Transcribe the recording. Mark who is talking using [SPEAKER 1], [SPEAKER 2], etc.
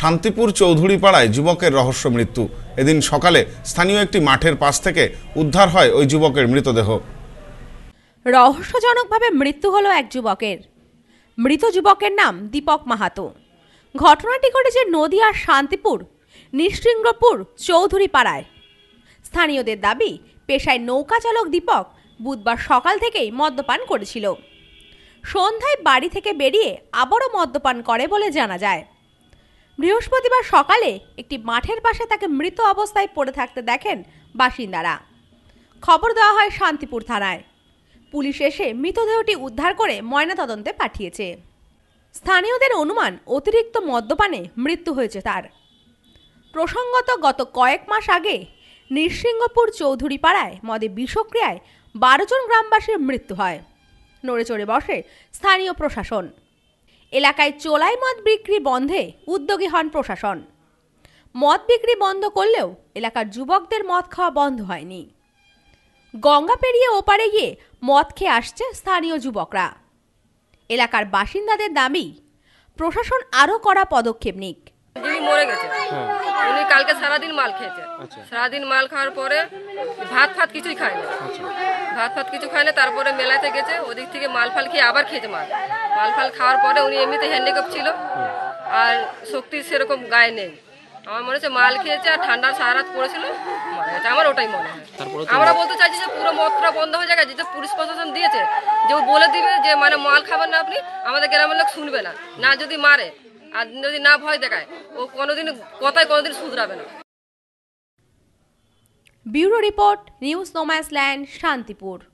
[SPEAKER 1] শান্তিপুর চৌধুরী পাড়ায় যুবকের রহস্য মৃত্যু এদিন সকালে স্থানীয় একটি মাঠের পাশ থেকে উদ্ধার হয় ওই যুবকের মৃতদেহ
[SPEAKER 2] রহস্যজনকভাবে মৃত্যু হলো এক যুবকের মৃত যুবকের নাম দীপক মাহাতো ঘটনাটি ঘটেছে নদিয়ার শান্তিপুর নিশৃঙ্গপুর চৌধুরী পাড়ায় স্থানীয়দের দাবি পেশায় নৌকা চালক দীপক বুধবার সকাল থেকেই মদ্যপান করেছিল সন্ধ্যায় বাড়ি থেকে বেরিয়ে আবারও মদ্যপান করে বলে জানা যায় বৃহস্পতিবার সকালে একটি মাঠের পাশে তাকে মৃত অবস্থায় পড়ে থাকতে দেখেন বাসিন্দারা খবর দেওয়া হয় শান্তিপুর থানায় পুলিশ এসে মৃতদেহটি উদ্ধার করে ময়নাতদন্তে পাঠিয়েছে স্থানীয়দের অনুমান অতিরিক্ত মদ্যপানে মৃত্যু হয়েছে তার প্রসঙ্গত গত কয়েক মাস আগে নৃসিংহপুর চৌধুরী পাড়ায় মদে বিষক্রিয়ায় বারোজন গ্রামবাসীর মৃত্যু হয় নড়ে চড়ে বসে স্থানীয় প্রশাসন এলাকায় চোলাই মদ বিক্রি বন্ধে উদ্যোগী হন প্রশাসন মদ বিক্রি বন্ধ করলেও এলাকার যুবকদের মদ খাওয়া বন্ধ হয়নি গঙ্গা পেরিয়ে ওপারে গিয়ে মদ খেয়ে আসছে স্থানীয় যুবকরা এলাকার বাসিন্দাদের দাবি প্রশাসন আরও কড়া পদক্ষেপ নিক মরে গেছে হ্যাঁ।
[SPEAKER 1] উনি কালকে সারাদিন মাল খেয়েছে আচ্ছা। সারাদিন মাল খাওয়ার পরে ভাত ফাত কিছুই খায় না আচ্ছা। ভাত ফাত কিছু খায় না তারপরে মেলাতে গেছে ওদিক থেকে মাল ফাল খেয়ে আবার খেয়েছে মাল মাল ফাল খাওয়ার পরে উনি এমনিতে হ্যান্ডিক্যাপ ছিল আর শক্তি সেরকম গায়ে নেই আমার মনে হচ্ছে মাল খেয়েছে আর ঠান্ডা সারা রাত পড়েছিল গেছে আমার ওটাই মনে হয় আমরা বলতে চাইছি যে পুরো মদটা বন্ধ হয়ে যায় যেটা পুলিশ প্রশাসন দিয়েছে যে বলে দিবে যে মানে মাল খাবেন না আপনি আমাদের গ্রামের লোক শুনবে না না যদি মারে আর যদি না ভয় দেখায় ও কোনোদিন কথায় কোনোদিন শুধরাবে না
[SPEAKER 2] bureau report news no man's land Shantipur